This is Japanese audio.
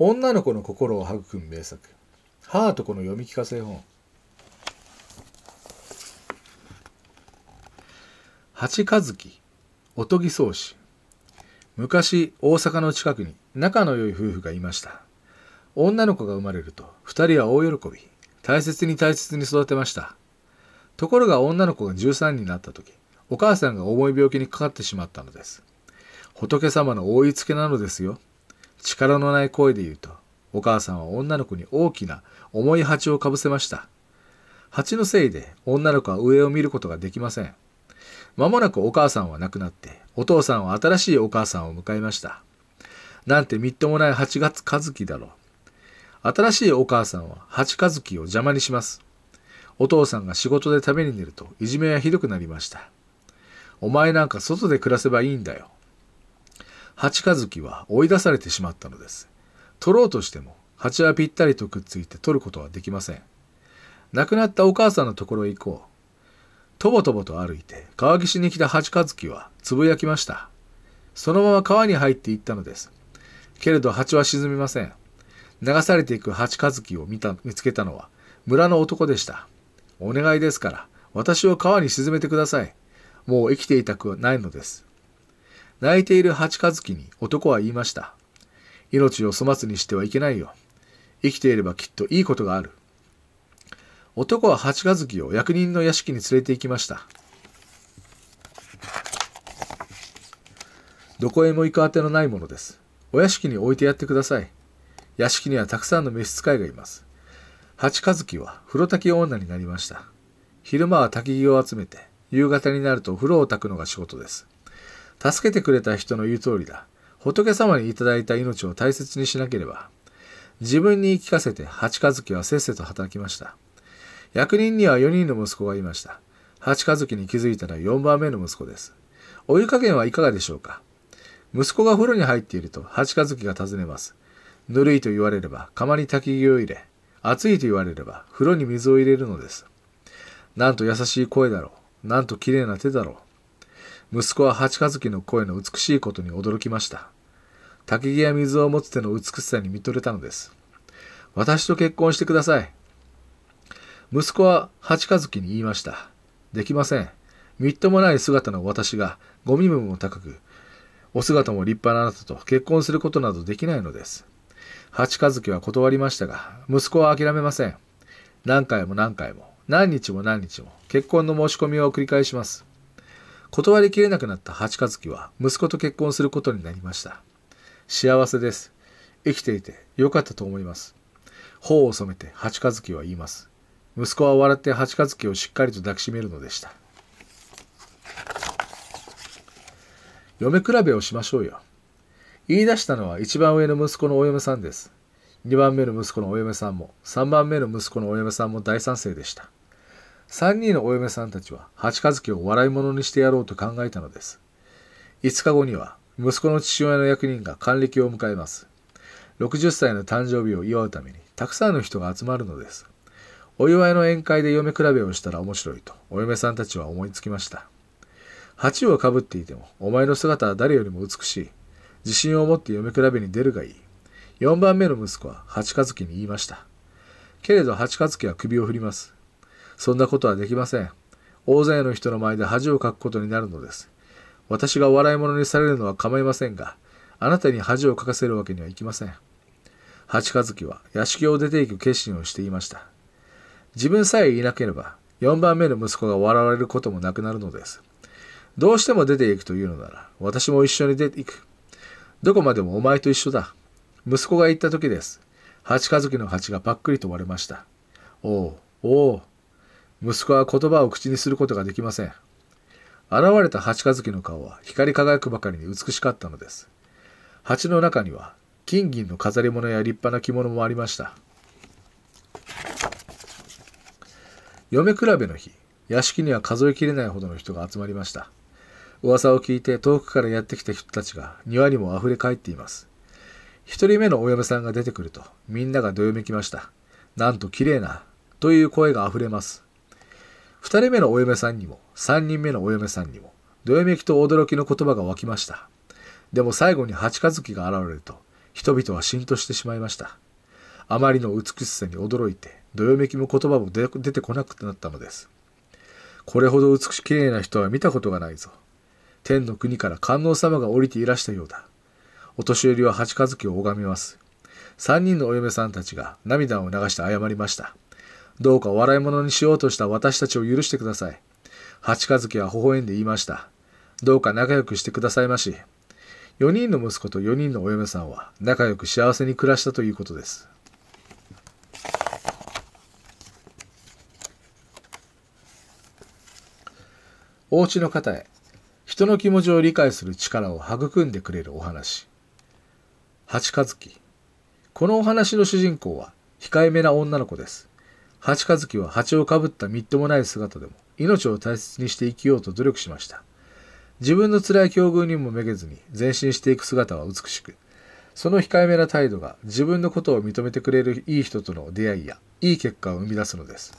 女の子の心を育む名作。母と子の読み聞かせ本。八日月、おとぎ草子。昔、大阪の近くに仲の良い夫婦がいました。女の子が生まれると、二人は大喜び。大切に大切に育てました。ところが女の子が13になった時、お母さんが重い病気にかかってしまったのです。仏様の覆いつけなのですよ。力のない声で言うと、お母さんは女の子に大きな重い蜂をかぶせました。蜂のせいで女の子は上を見ることができません。まもなくお母さんは亡くなって、お父さんは新しいお母さんを迎えました。なんてみっともない8月和樹だろう。新しいお母さんは8和樹を邪魔にします。お父さんが仕事で食べに出るといじめはひどくなりました。お前なんか外で暮らせばいいんだよ。八日月は追い出されてしまったのです。取ろうとしても、蜂はぴったりとくっついて取ることはできません。亡くなったお母さんのところへ行こう。とぼとぼと歩いて、川岸に来た八日月はつぶやきました。そのまま川に入っていったのです。けれど蜂は沈みません。流されていく八日月を見た見つけたのは村の男でした。お願いですから、私を川に沈めてください。もう生きていたくはないのです。泣いている八日月に男は言いました。命を粗末にしてはいけないよ。生きていればきっといいことがある。男は八日月を役人の屋敷に連れて行きました。どこへも行くあてのないものです。お屋敷に置いてやってください。屋敷にはたくさんの召使いがいます。八日月は風呂炊き女になりました。昼間は焚き木を集めて、夕方になると風呂を炊くのが仕事です。助けてくれた人の言う通りだ。仏様にいただいた命を大切にしなければ。自分に言い聞かせて、八日月はせっせと働きました。役人には4人の息子がいました。八日月に気づいたら4番目の息子です。お湯加減はいかがでしょうか息子が風呂に入っていると八日月が尋ねます。ぬるいと言われれば釜に焚き木を入れ、熱いと言われれば風呂に水を入れるのです。なんと優しい声だろう。なんと綺麗な手だろう。息子は八日月の声の美しいことに驚きました。竹木や水を持つ手の美しさに見とれたのです。私と結婚してください。息子は八日月に言いました。できません。みっともない姿の私が、ご身分も高く、お姿も立派なあなたと結婚することなどできないのです。八日月は断りましたが、息子は諦めません。何回も何回も、何日も何日も、結婚の申し込みを繰り返します。断りきれなくなった八日月は息子と結婚することになりました。幸せです。生きていてよかったと思います。頬を染めて八日月は言います。息子は笑って八日月をしっかりと抱きしめるのでした。嫁比べをしましょうよ。言い出したのは一番上の息子のお嫁さんです。二番目の息子のお嫁さんも、三番目の息子のお嫁さんも大賛成でした。3人のお嫁さんたちは、八日月を笑い者にしてやろうと考えたのです。5日後には、息子の父親の役人が還暦を迎えます。60歳の誕生日を祝うために、たくさんの人が集まるのです。お祝いの宴会で嫁比べをしたら面白いと、お嫁さんたちは思いつきました。鉢をかぶっていても、お前の姿は誰よりも美しい。自信を持って嫁比べに出るがいい。4番目の息子は八日月に言いました。けれど八日月は首を振ります。そんなことはできません。大勢の人の前で恥をかくことになるのです。私が笑い者にされるのは構いませんが、あなたに恥をかかせるわけにはいきません。八日月は屋敷を出ていく決心をしていました。自分さえいなければ、4番目の息子が笑われることもなくなるのです。どうしても出ていくというのなら、私も一緒に出ていく。どこまでもお前と一緒だ。息子が言った時です。八日月の蜂がパックリと割れました。おう、おう。息子は言葉を口にすることができません。現れた蜂カズキの顔は光り輝くばかりに美しかったのです。蜂の中には金銀の飾り物や立派な着物もありました。嫁比べの日、屋敷には数えきれないほどの人が集まりました。噂を聞いて遠くからやってきた人たちが庭にも溢れ返っています。一人目のお嫁さんが出てくるとみんながどよめきました。なんと綺麗なという声があふれます。2人目のお嫁さんにも、3人目のお嫁さんにも、どよめきと驚きの言葉が湧きました。でも最後に八日月が現れると、人々は浸透してしまいました。あまりの美しさに驚いて、どよめきも言葉も出てこなくなったのです。これほど美しきれいな人は見たことがないぞ。天の国から観音様が降りていらしたようだ。お年寄りは八日月を拝みます。三人のお嫁さんたちが涙を流して謝りました。どうか笑い物にしようとした私たちを許してください。八日月は微笑んで言いました。どうか仲良くしてくださいまし。四人の息子と四人のお嫁さんは仲良く幸せに暮らしたということです。お家の方へ人の気持ちを理解する力を育んでくれるお話八日月このお話の主人公は控えめな女の子です八日月は蜂をかぶったみっともない姿でも、命を大切にして生きようと努力しました。自分の辛い境遇にもめげずに前進していく姿は美しく、その控えめな態度が自分のことを認めてくれるいい人との出会いや、いい結果を生み出すのです。